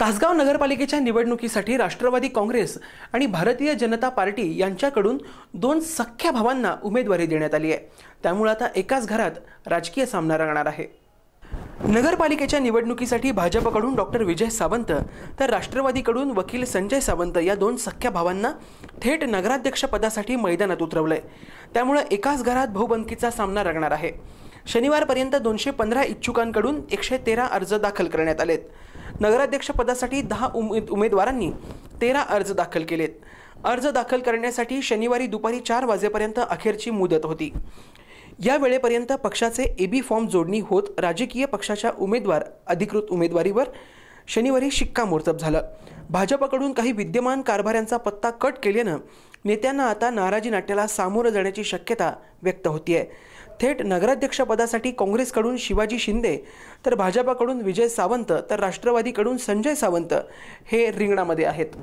तासगाव नगरपालिकेच्या निवडणुकीसाठी राष्ट्रवादी काँग्रेस आणि भारतीय जनता पार्टी यांच्याकडून दोन सख्ख्या भावांना उमेदवारी देण्यात आली आहे त्यामुळे आता एकाच घरात राजकीय सामना रंगणार आहे नगरपालिकेच्या निवडणुकीसाठी भाजपकडून डॉक्टर विजय सावंत तर राष्ट्रवादीकडून वकील संजय सावंत या दोन सख्ख्या भावांना थेट नगराध्यक्षपदासाठी मैदानात उतरवलंय त्यामुळे एकाच घरात भाऊबंदकीचा सामना रंगणार आहे शनिवारपर्यंत दोनशे पंधरा इच्छुकांकडून एकशे तेरा अर्ज दाखल करण्यात आलेत नगराध्यक्षपदासाठी दहा उमेद उमेदवारांनी तेरा अर्ज दाखल केलेत अर्ज दाखल करण्यासाठी शनिवारी दुपारी चार वाजेपर्यंत अखेरची मुदत होती या वेळेपर्यंत पक्षाचे बी फॉर्म जोडणी होत राजकीय पक्षाच्या उमेदवार अधिकृत उमेदवारीवर शनिवारी शिक्कामोर्तब झालं भाजपाकडून काही विद्यमान कारभाऱ्यांचा पत्ता कट केल्यानं नेत्यांना आता नाराजी नाट्याला सामोरं जाण्याची शक्यता व्यक्त होतीये थेट नगराध्यक्षपदासाठी काँग्रेसकडून शिवाजी शिंदे तर भाजपाकडून विजय सावंत तर राष्ट्रवादीकडून संजय सावंत हे रिंगणामध्ये आहेत